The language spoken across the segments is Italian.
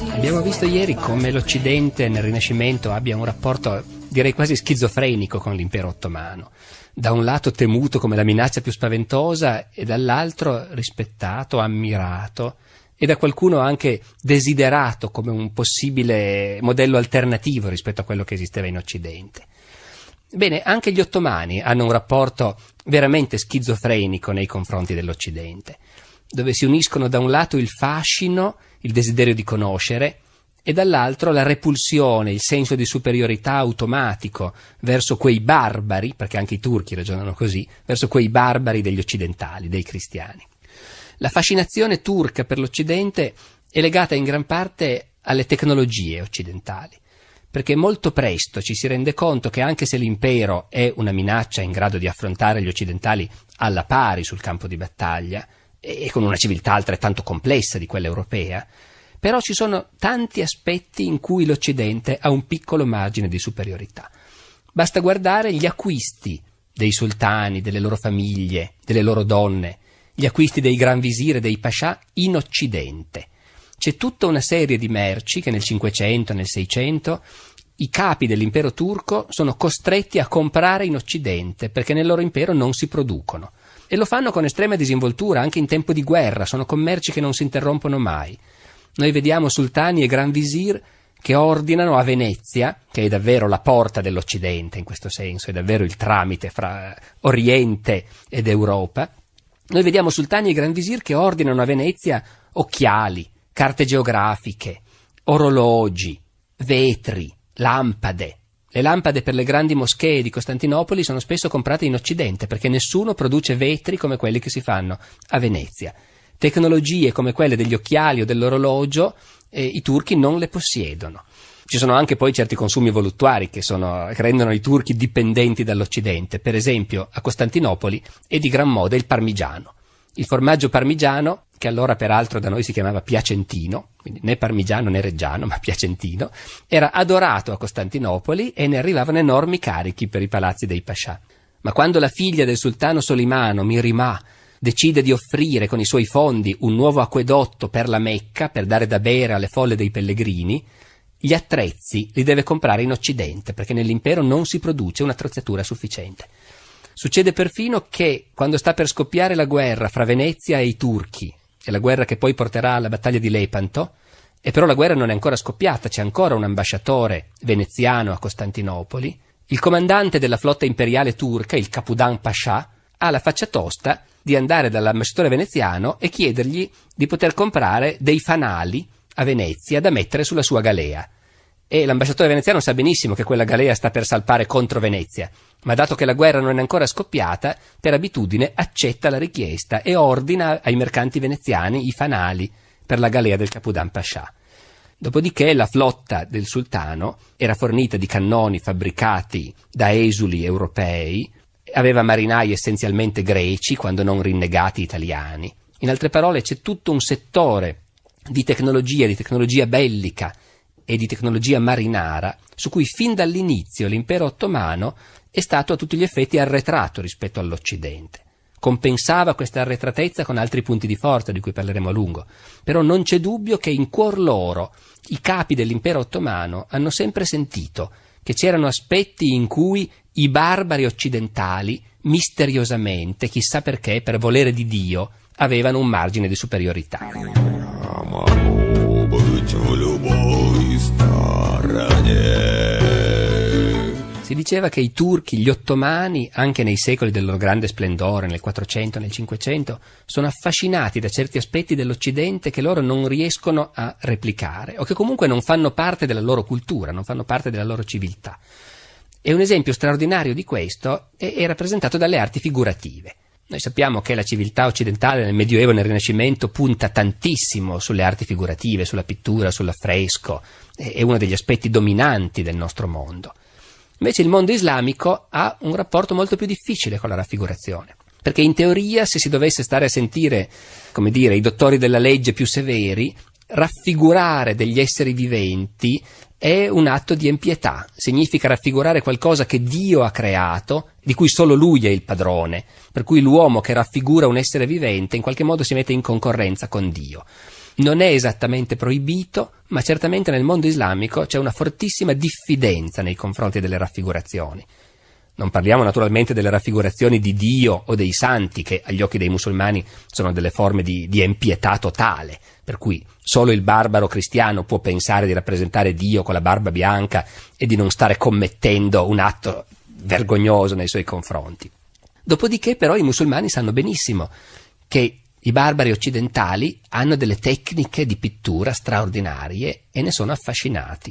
Abbiamo visto ieri come l'Occidente nel Rinascimento abbia un rapporto direi quasi schizofrenico con l'impero ottomano. Da un lato temuto come la minaccia più spaventosa e dall'altro rispettato, ammirato e da qualcuno anche desiderato come un possibile modello alternativo rispetto a quello che esisteva in Occidente. Bene, anche gli ottomani hanno un rapporto veramente schizofrenico nei confronti dell'Occidente, dove si uniscono da un lato il fascino il desiderio di conoscere, e dall'altro la repulsione, il senso di superiorità automatico verso quei barbari, perché anche i turchi ragionano così, verso quei barbari degli occidentali, dei cristiani. La fascinazione turca per l'Occidente è legata in gran parte alle tecnologie occidentali, perché molto presto ci si rende conto che anche se l'impero è una minaccia in grado di affrontare gli occidentali alla pari sul campo di battaglia, e con una civiltà altrettanto complessa di quella europea, però ci sono tanti aspetti in cui l'Occidente ha un piccolo margine di superiorità. Basta guardare gli acquisti dei sultani, delle loro famiglie, delle loro donne, gli acquisti dei gran visire, dei pascià in Occidente. C'è tutta una serie di merci che nel 500 nel 600 i capi dell'impero turco sono costretti a comprare in Occidente perché nel loro impero non si producono. E lo fanno con estrema disinvoltura, anche in tempo di guerra, sono commerci che non si interrompono mai. Noi vediamo sultani e gran visir che ordinano a Venezia, che è davvero la porta dell'Occidente in questo senso, è davvero il tramite fra Oriente ed Europa, noi vediamo sultani e gran visir che ordinano a Venezia occhiali, carte geografiche, orologi, vetri, lampade, le lampade per le grandi moschee di Costantinopoli sono spesso comprate in Occidente perché nessuno produce vetri come quelli che si fanno a Venezia. Tecnologie come quelle degli occhiali o dell'orologio eh, i turchi non le possiedono. Ci sono anche poi certi consumi voluttuari che, sono, che rendono i turchi dipendenti dall'Occidente. Per esempio, a Costantinopoli è di gran moda il parmigiano il formaggio parmigiano, che allora peraltro da noi si chiamava piacentino, quindi né parmigiano né reggiano, ma piacentino, era adorato a Costantinopoli e ne arrivavano enormi carichi per i palazzi dei pascià. Ma quando la figlia del sultano Solimano, Mirimà, decide di offrire con i suoi fondi un nuovo acquedotto per la Mecca per dare da bere alle folle dei pellegrini, gli attrezzi li deve comprare in Occidente perché nell'impero non si produce un'attrezzatura sufficiente. Succede perfino che quando sta per scoppiare la guerra fra Venezia e i turchi, è la guerra che poi porterà alla battaglia di Lepanto, e però la guerra non è ancora scoppiata, c'è ancora un ambasciatore veneziano a Costantinopoli, il comandante della flotta imperiale turca, il Capudan Pascià, ha la faccia tosta di andare dall'ambasciatore veneziano e chiedergli di poter comprare dei fanali a Venezia da mettere sulla sua galea. E l'ambasciatore veneziano sa benissimo che quella galea sta per salpare contro Venezia, ma dato che la guerra non è ancora scoppiata, per abitudine accetta la richiesta e ordina ai mercanti veneziani i fanali per la galea del Capodan Pascià. Dopodiché la flotta del sultano era fornita di cannoni fabbricati da esuli europei, aveva marinai essenzialmente greci, quando non rinnegati italiani. In altre parole, c'è tutto un settore di tecnologia, di tecnologia bellica, e di tecnologia marinara su cui fin dall'inizio l'impero ottomano è stato a tutti gli effetti arretrato rispetto all'Occidente. Compensava questa arretratezza con altri punti di forza di cui parleremo a lungo, però non c'è dubbio che in cuor loro i capi dell'impero ottomano hanno sempre sentito che c'erano aspetti in cui i barbari occidentali, misteriosamente, chissà perché, per volere di Dio, avevano un margine di superiorità. Si diceva che i turchi, gli ottomani, anche nei secoli del loro grande splendore, nel 400, nel 500, sono affascinati da certi aspetti dell'Occidente che loro non riescono a replicare o che comunque non fanno parte della loro cultura, non fanno parte della loro civiltà. E un esempio straordinario di questo è, è rappresentato dalle arti figurative. Noi sappiamo che la civiltà occidentale nel Medioevo e nel Rinascimento punta tantissimo sulle arti figurative, sulla pittura, sull'affresco, è uno degli aspetti dominanti del nostro mondo. Invece il mondo islamico ha un rapporto molto più difficile con la raffigurazione, perché in teoria se si dovesse stare a sentire, come dire, i dottori della legge più severi, raffigurare degli esseri viventi è un atto di empietà. significa raffigurare qualcosa che Dio ha creato, di cui solo Lui è il padrone, per cui l'uomo che raffigura un essere vivente in qualche modo si mette in concorrenza con Dio non è esattamente proibito, ma certamente nel mondo islamico c'è una fortissima diffidenza nei confronti delle raffigurazioni. Non parliamo naturalmente delle raffigurazioni di Dio o dei santi, che agli occhi dei musulmani sono delle forme di, di empietà totale, per cui solo il barbaro cristiano può pensare di rappresentare Dio con la barba bianca e di non stare commettendo un atto vergognoso nei suoi confronti. Dopodiché però i musulmani sanno benissimo che i barbari occidentali hanno delle tecniche di pittura straordinarie e ne sono affascinati.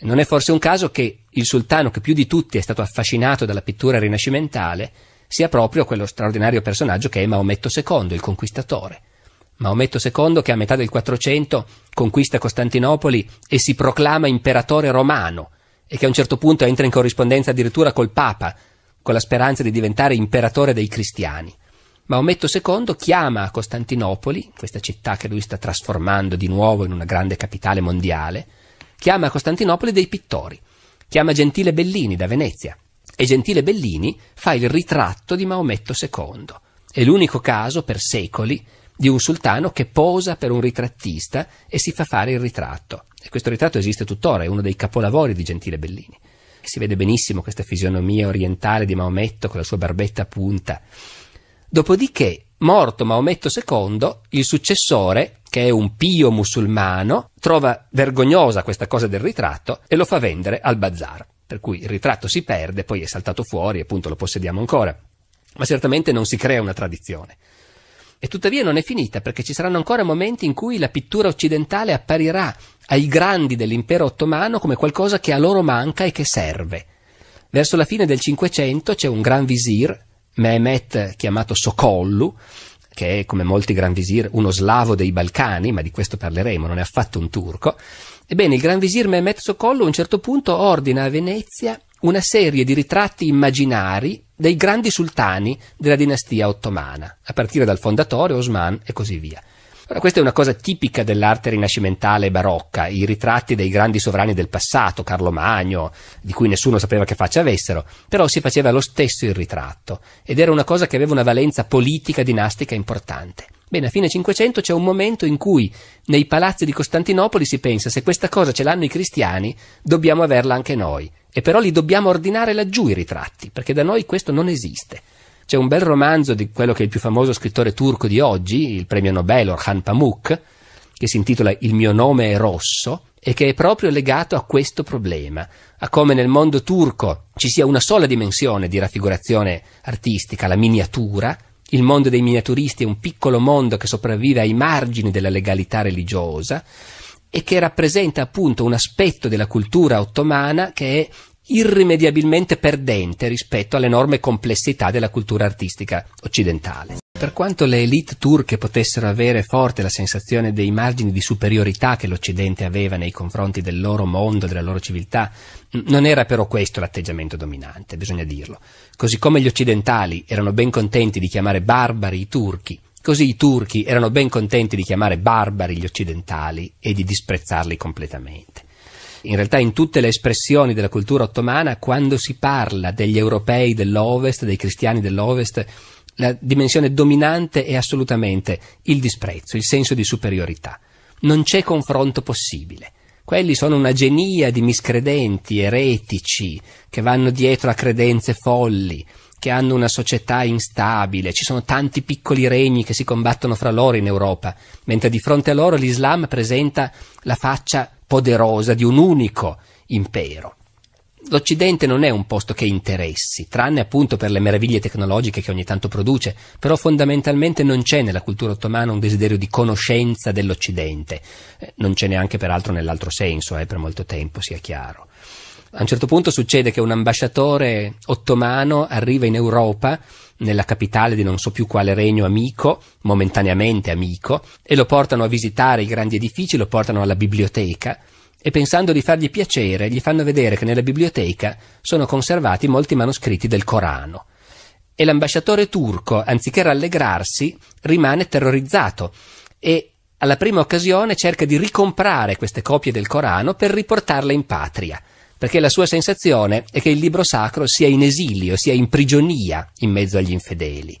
Non è forse un caso che il sultano che più di tutti è stato affascinato dalla pittura rinascimentale sia proprio quello straordinario personaggio che è Maometto II, il conquistatore. Maometto II che a metà del 400 conquista Costantinopoli e si proclama imperatore romano e che a un certo punto entra in corrispondenza addirittura col Papa, con la speranza di diventare imperatore dei cristiani. Maometto II chiama a Costantinopoli, questa città che lui sta trasformando di nuovo in una grande capitale mondiale, chiama a Costantinopoli dei pittori, chiama Gentile Bellini da Venezia e Gentile Bellini fa il ritratto di Maometto II. È l'unico caso per secoli di un sultano che posa per un ritrattista e si fa fare il ritratto. E questo ritratto esiste tuttora, è uno dei capolavori di Gentile Bellini. Si vede benissimo questa fisionomia orientale di Maometto con la sua barbetta a punta Dopodiché, morto Maometto II, il successore, che è un pio musulmano, trova vergognosa questa cosa del ritratto e lo fa vendere al bazar. Per cui il ritratto si perde, poi è saltato fuori e appunto lo possediamo ancora. Ma certamente non si crea una tradizione. E tuttavia non è finita, perché ci saranno ancora momenti in cui la pittura occidentale apparirà ai grandi dell'impero ottomano come qualcosa che a loro manca e che serve. Verso la fine del Cinquecento c'è un gran visir, Mehmet, chiamato Sokollu, che è come molti Gran Visir uno slavo dei Balcani, ma di questo parleremo, non è affatto un turco. Ebbene, il Gran Visir Mehmet Sokollu a un certo punto ordina a Venezia una serie di ritratti immaginari dei grandi sultani della dinastia ottomana, a partire dal fondatore Osman e così via. Ora, questa è una cosa tipica dell'arte rinascimentale barocca, i ritratti dei grandi sovrani del passato, Carlo Magno, di cui nessuno sapeva che faccia avessero, però si faceva lo stesso il ritratto ed era una cosa che aveva una valenza politica dinastica importante. Bene, a fine Cinquecento c'è un momento in cui nei palazzi di Costantinopoli si pensa se questa cosa ce l'hanno i cristiani, dobbiamo averla anche noi. E però li dobbiamo ordinare laggiù i ritratti, perché da noi questo non esiste. C'è un bel romanzo di quello che è il più famoso scrittore turco di oggi, il premio Nobel Orhan Pamuk, che si intitola Il mio nome è rosso e che è proprio legato a questo problema, a come nel mondo turco ci sia una sola dimensione di raffigurazione artistica, la miniatura, il mondo dei miniaturisti è un piccolo mondo che sopravvive ai margini della legalità religiosa e che rappresenta appunto un aspetto della cultura ottomana che è irrimediabilmente perdente rispetto all'enorme complessità della cultura artistica occidentale. Per quanto le elite turche potessero avere forte la sensazione dei margini di superiorità che l'Occidente aveva nei confronti del loro mondo, della loro civiltà, non era però questo l'atteggiamento dominante, bisogna dirlo. Così come gli occidentali erano ben contenti di chiamare barbari i turchi, così i turchi erano ben contenti di chiamare barbari gli occidentali e di disprezzarli completamente. In realtà in tutte le espressioni della cultura ottomana, quando si parla degli europei dell'Ovest, dei cristiani dell'Ovest, la dimensione dominante è assolutamente il disprezzo, il senso di superiorità. Non c'è confronto possibile. Quelli sono una genia di miscredenti, eretici, che vanno dietro a credenze folli che hanno una società instabile, ci sono tanti piccoli regni che si combattono fra loro in Europa, mentre di fronte a loro l'Islam presenta la faccia poderosa di un unico impero. L'Occidente non è un posto che interessi, tranne appunto per le meraviglie tecnologiche che ogni tanto produce, però fondamentalmente non c'è nella cultura ottomana un desiderio di conoscenza dell'Occidente, eh, non c'è neanche peraltro nell'altro senso, eh, per molto tempo, sia chiaro. A un certo punto succede che un ambasciatore ottomano arriva in Europa, nella capitale di non so più quale regno amico, momentaneamente amico, e lo portano a visitare i grandi edifici, lo portano alla biblioteca e pensando di fargli piacere gli fanno vedere che nella biblioteca sono conservati molti manoscritti del Corano. E l'ambasciatore turco, anziché rallegrarsi, rimane terrorizzato e alla prima occasione cerca di ricomprare queste copie del Corano per riportarle in patria perché la sua sensazione è che il libro sacro sia in esilio, sia in prigionia in mezzo agli infedeli.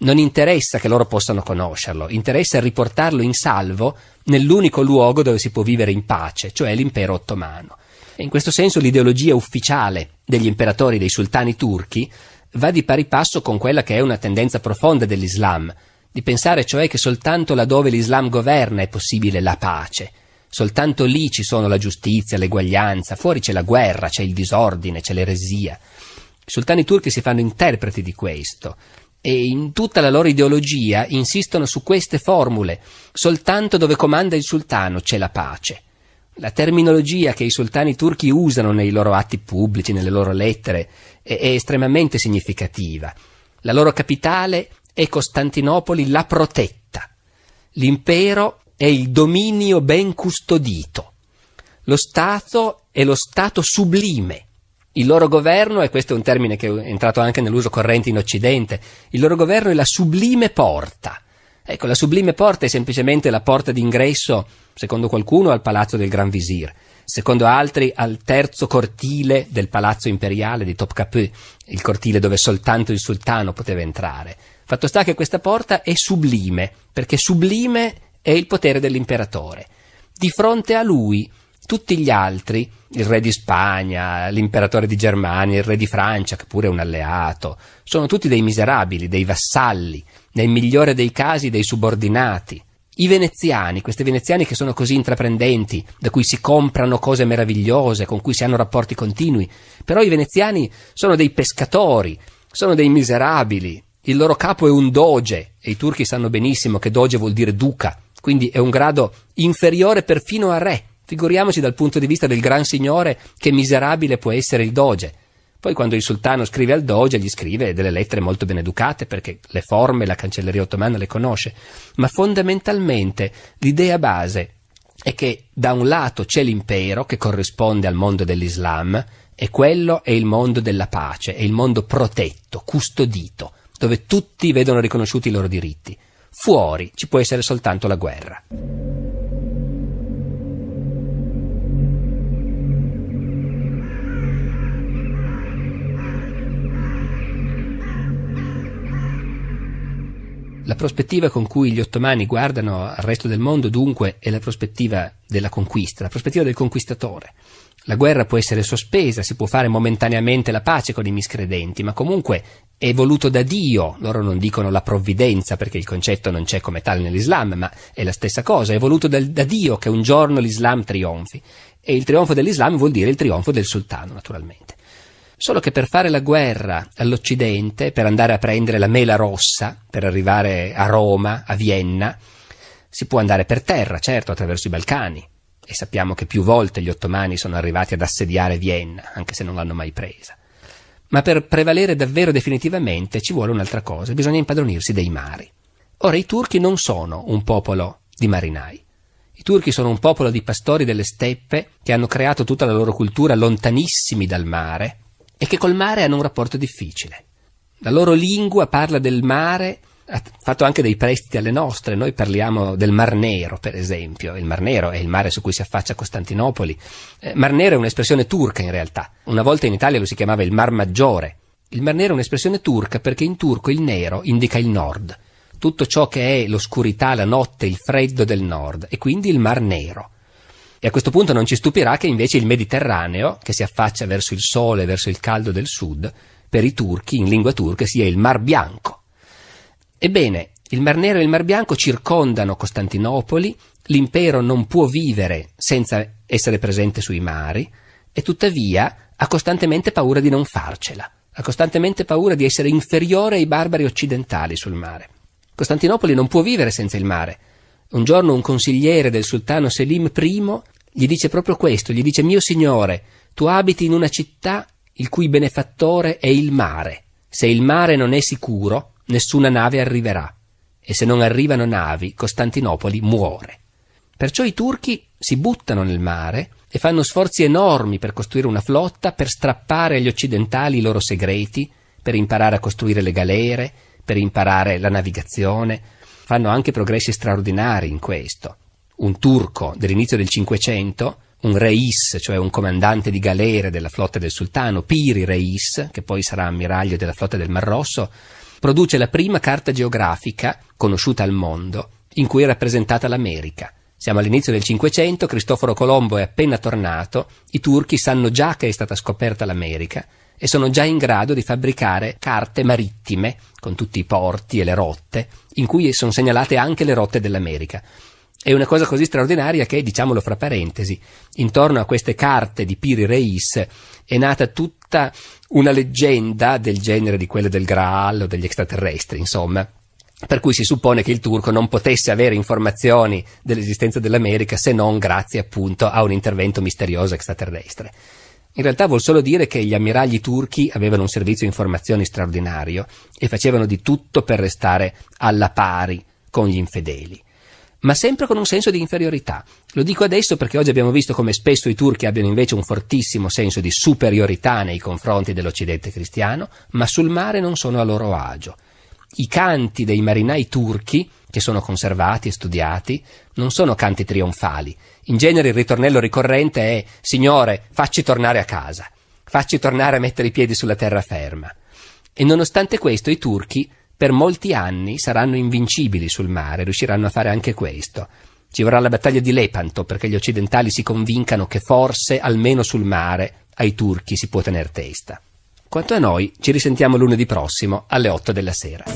Non interessa che loro possano conoscerlo, interessa riportarlo in salvo nell'unico luogo dove si può vivere in pace, cioè l'impero ottomano. E in questo senso l'ideologia ufficiale degli imperatori, dei sultani turchi, va di pari passo con quella che è una tendenza profonda dell'Islam, di pensare cioè che soltanto laddove l'Islam governa è possibile la pace, Soltanto lì ci sono la giustizia, l'eguaglianza, fuori c'è la guerra, c'è il disordine, c'è l'eresia. I sultani turchi si fanno interpreti di questo e in tutta la loro ideologia insistono su queste formule. Soltanto dove comanda il sultano c'è la pace. La terminologia che i sultani turchi usano nei loro atti pubblici, nelle loro lettere, è, è estremamente significativa. La loro capitale è Costantinopoli la protetta. L'impero è il dominio ben custodito. Lo Stato è lo Stato sublime. Il loro governo, e questo è un termine che è entrato anche nell'uso corrente in Occidente, il loro governo è la sublime porta. Ecco, la sublime porta è semplicemente la porta d'ingresso, secondo qualcuno, al palazzo del Gran Visir, secondo altri al terzo cortile del palazzo imperiale di Topkapi, il cortile dove soltanto il sultano poteva entrare. Fatto sta che questa porta è sublime, perché sublime è il potere dell'imperatore. Di fronte a lui tutti gli altri, il re di Spagna, l'imperatore di Germania, il re di Francia, che pure è un alleato, sono tutti dei miserabili, dei vassalli, nel migliore dei casi dei subordinati. I veneziani, questi veneziani che sono così intraprendenti, da cui si comprano cose meravigliose, con cui si hanno rapporti continui, però i veneziani sono dei pescatori, sono dei miserabili, il loro capo è un doge, e i turchi sanno benissimo che doge vuol dire duca, quindi è un grado inferiore perfino a re. Figuriamoci dal punto di vista del gran signore che miserabile può essere il doge. Poi quando il sultano scrive al doge, gli scrive delle lettere molto ben educate perché le forme la cancelleria ottomana le conosce, ma fondamentalmente l'idea base è che da un lato c'è l'impero che corrisponde al mondo dell'Islam e quello è il mondo della pace, è il mondo protetto, custodito, dove tutti vedono riconosciuti i loro diritti fuori ci può essere soltanto la guerra. La prospettiva con cui gli ottomani guardano al resto del mondo dunque è la prospettiva della conquista, la prospettiva del conquistatore, la guerra può essere sospesa, si può fare momentaneamente la pace con i miscredenti, ma comunque è voluto da Dio, loro non dicono la provvidenza perché il concetto non c'è come tale nell'Islam, ma è la stessa cosa, è voluto da, da Dio che un giorno l'Islam trionfi e il trionfo dell'Islam vuol dire il trionfo del sultano, naturalmente. Solo che per fare la guerra all'Occidente, per andare a prendere la mela rossa, per arrivare a Roma, a Vienna, si può andare per terra, certo, attraverso i Balcani, e sappiamo che più volte gli ottomani sono arrivati ad assediare Vienna, anche se non l'hanno mai presa. Ma per prevalere davvero definitivamente ci vuole un'altra cosa, bisogna impadronirsi dei mari. Ora i turchi non sono un popolo di marinai. I turchi sono un popolo di pastori delle steppe che hanno creato tutta la loro cultura lontanissimi dal mare e che col mare hanno un rapporto difficile. La loro lingua parla del mare ha fatto anche dei prestiti alle nostre. Noi parliamo del Mar Nero, per esempio. Il Mar Nero è il mare su cui si affaccia Costantinopoli. Eh, Mar Nero è un'espressione turca in realtà. Una volta in Italia lo si chiamava il Mar Maggiore. Il Mar Nero è un'espressione turca perché in turco il nero indica il nord, tutto ciò che è l'oscurità, la notte, il freddo del nord, e quindi il Mar Nero. E a questo punto non ci stupirà che invece il Mediterraneo, che si affaccia verso il sole, verso il caldo del sud, per i turchi, in lingua turca, sia il Mar Bianco Ebbene, il Mar Nero e il Mar Bianco circondano Costantinopoli, l'impero non può vivere senza essere presente sui mari e tuttavia ha costantemente paura di non farcela, ha costantemente paura di essere inferiore ai barbari occidentali sul mare. Costantinopoli non può vivere senza il mare. Un giorno un consigliere del sultano Selim I gli dice proprio questo, gli dice mio signore, tu abiti in una città il cui benefattore è il mare. Se il mare non è sicuro, nessuna nave arriverà e se non arrivano navi Costantinopoli muore. Perciò i turchi si buttano nel mare e fanno sforzi enormi per costruire una flotta, per strappare agli occidentali i loro segreti, per imparare a costruire le galere, per imparare la navigazione. Fanno anche progressi straordinari in questo. Un turco dell'inizio del Cinquecento, un reis, cioè un comandante di galere della flotta del sultano, Piri Reis, che poi sarà ammiraglio della flotta del Mar Rosso, produce la prima carta geografica conosciuta al mondo in cui è rappresentata l'America. Siamo all'inizio del Cinquecento, Cristoforo Colombo è appena tornato, i turchi sanno già che è stata scoperta l'America e sono già in grado di fabbricare carte marittime, con tutti i porti e le rotte, in cui sono segnalate anche le rotte dell'America. È una cosa così straordinaria che, diciamolo fra parentesi, intorno a queste carte di Piri Reis è nata tutta una leggenda del genere di quella del Graal o degli extraterrestri, insomma. Per cui si suppone che il turco non potesse avere informazioni dell'esistenza dell'America se non grazie appunto a un intervento misterioso extraterrestre. In realtà vuol solo dire che gli ammiragli turchi avevano un servizio informazioni straordinario e facevano di tutto per restare alla pari con gli infedeli ma sempre con un senso di inferiorità. Lo dico adesso perché oggi abbiamo visto come spesso i turchi abbiano invece un fortissimo senso di superiorità nei confronti dell'Occidente cristiano, ma sul mare non sono a loro agio. I canti dei marinai turchi, che sono conservati e studiati, non sono canti trionfali. In genere il ritornello ricorrente è Signore, facci tornare a casa, facci tornare a mettere i piedi sulla terraferma. E nonostante questo i turchi per molti anni saranno invincibili sul mare, riusciranno a fare anche questo. Ci vorrà la battaglia di Lepanto perché gli occidentali si convincano che forse, almeno sul mare, ai turchi si può tener testa. Quanto a noi, ci risentiamo lunedì prossimo alle 8 della sera.